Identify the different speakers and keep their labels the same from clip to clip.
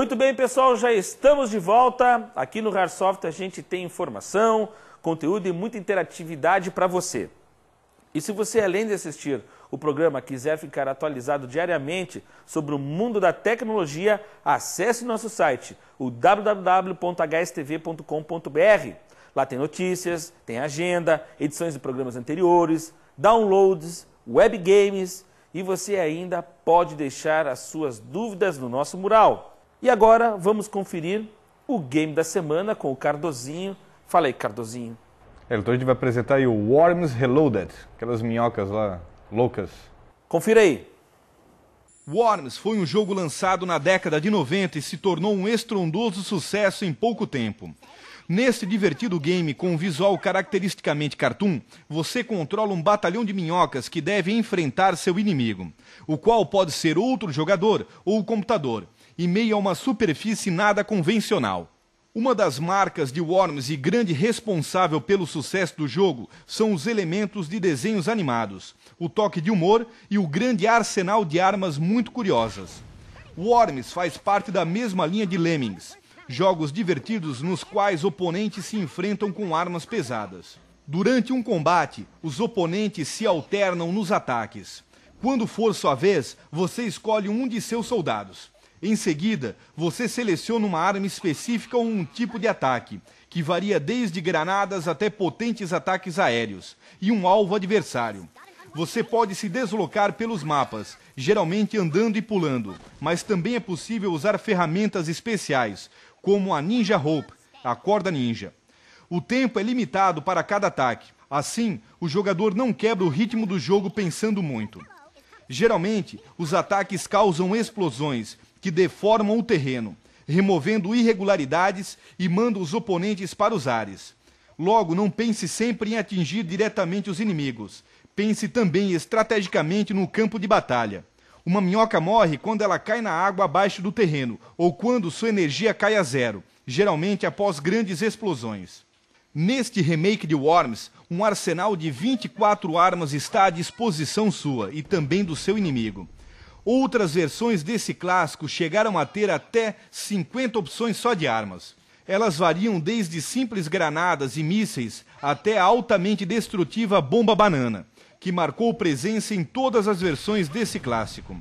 Speaker 1: Muito bem, pessoal, já estamos de volta. Aqui no Rarsoft a gente tem informação, conteúdo e muita interatividade para você. E se você, além de assistir o programa, quiser ficar atualizado diariamente sobre o mundo da tecnologia, acesse nosso site, o www.hstv.com.br. Lá tem notícias, tem agenda, edições de programas anteriores, downloads, web games e você ainda pode deixar as suas dúvidas no nosso mural. E agora vamos conferir o game da semana com o Cardozinho. Fala aí, Cardozinho.
Speaker 2: É, então a gente vai apresentar aí o Worms Reloaded, aquelas minhocas lá, loucas. Confira aí. Worms foi um jogo lançado na década de 90 e se tornou um estrondoso sucesso em pouco tempo. Neste divertido game com um visual caracteristicamente cartoon, você controla um batalhão de minhocas que deve enfrentar seu inimigo, o qual pode ser outro jogador ou o computador. E meio a uma superfície nada convencional. Uma das marcas de Worms e grande responsável pelo sucesso do jogo são os elementos de desenhos animados, o toque de humor e o grande arsenal de armas muito curiosas. Worms faz parte da mesma linha de Lemmings, jogos divertidos nos quais oponentes se enfrentam com armas pesadas. Durante um combate, os oponentes se alternam nos ataques. Quando for sua vez, você escolhe um de seus soldados. Em seguida, você seleciona uma arma específica ou um tipo de ataque, que varia desde granadas até potentes ataques aéreos, e um alvo adversário. Você pode se deslocar pelos mapas, geralmente andando e pulando, mas também é possível usar ferramentas especiais, como a Ninja Rope, a corda ninja. O tempo é limitado para cada ataque, assim, o jogador não quebra o ritmo do jogo pensando muito. Geralmente, os ataques causam explosões que deformam o terreno, removendo irregularidades e mandam os oponentes para os ares. Logo, não pense sempre em atingir diretamente os inimigos. Pense também estrategicamente no campo de batalha. Uma minhoca morre quando ela cai na água abaixo do terreno ou quando sua energia cai a zero, geralmente após grandes explosões. Neste remake de Worms, um arsenal de 24 armas está à disposição sua e também do seu inimigo. Outras versões desse clássico chegaram a ter até 50 opções só de armas. Elas variam desde simples granadas e mísseis até a altamente destrutiva bomba banana, que marcou presença em todas as versões desse clássico.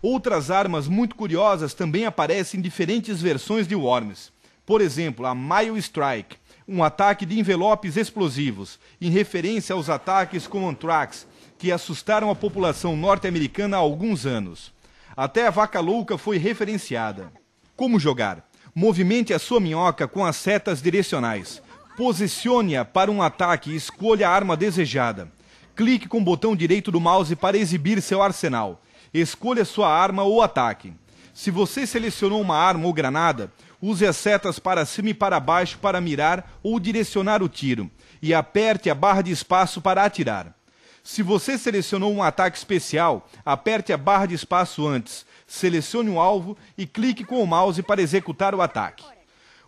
Speaker 2: Outras armas muito curiosas também aparecem em diferentes versões de Worms. Por exemplo, a Mile Strike, um ataque de envelopes explosivos, em referência aos ataques com anthrax que assustaram a população norte-americana há alguns anos. Até a vaca louca foi referenciada. Como jogar? Movimente a sua minhoca com as setas direcionais. Posicione-a para um ataque e escolha a arma desejada. Clique com o botão direito do mouse para exibir seu arsenal. Escolha sua arma ou ataque. Se você selecionou uma arma ou granada, Use as setas para cima e para baixo para mirar ou direcionar o tiro, e aperte a barra de espaço para atirar. Se você selecionou um ataque especial, aperte a barra de espaço antes, selecione o um alvo e clique com o mouse para executar o ataque.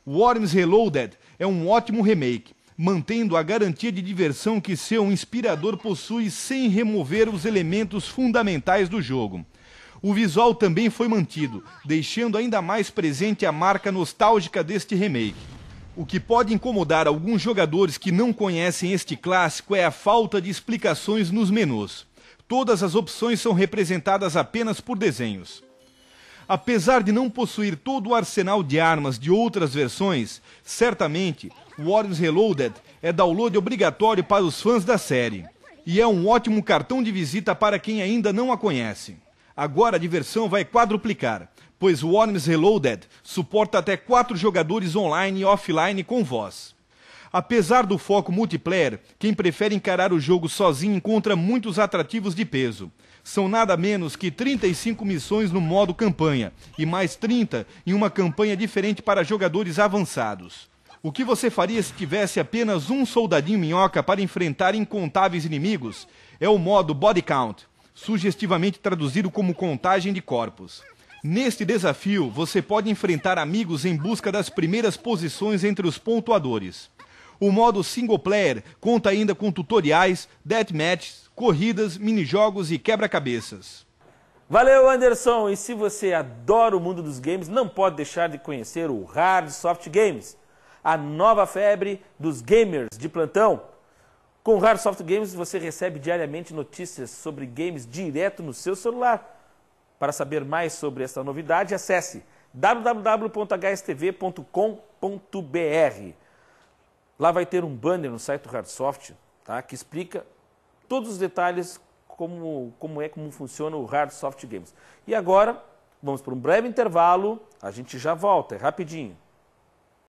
Speaker 2: Worms Reloaded é um ótimo remake, mantendo a garantia de diversão que seu inspirador possui sem remover os elementos fundamentais do jogo. O visual também foi mantido, deixando ainda mais presente a marca nostálgica deste remake. O que pode incomodar alguns jogadores que não conhecem este clássico é a falta de explicações nos menus. Todas as opções são representadas apenas por desenhos. Apesar de não possuir todo o arsenal de armas de outras versões, certamente Warriors Reloaded é download obrigatório para os fãs da série. E é um ótimo cartão de visita para quem ainda não a conhece. Agora a diversão vai quadruplicar, pois o Worms Reloaded suporta até 4 jogadores online e offline com voz. Apesar do foco multiplayer, quem prefere encarar o jogo sozinho encontra muitos atrativos de peso. São nada menos que 35 missões no modo campanha e mais 30 em uma campanha diferente para jogadores avançados. O que você faria se tivesse apenas um soldadinho minhoca para enfrentar incontáveis inimigos? É o modo Body Count sugestivamente traduzido como contagem de corpos. Neste desafio, você pode enfrentar amigos em busca das primeiras posições entre os pontuadores. O modo single player conta ainda com tutoriais, deathmatches, corridas, minijogos e quebra-cabeças. Valeu, Anderson! E se
Speaker 1: você adora o mundo dos games, não pode deixar de conhecer o Hard Soft Games, a nova febre dos gamers de plantão. Com o Hardsoft Games você recebe diariamente notícias sobre games direto no seu celular. Para saber mais sobre esta novidade, acesse www.hstv.com.br. Lá vai ter um banner no site do Hardsoft tá, que explica todos os detalhes como, como é, como funciona o Hardsoft Games. E agora, vamos para um breve intervalo, a gente já volta, é rapidinho.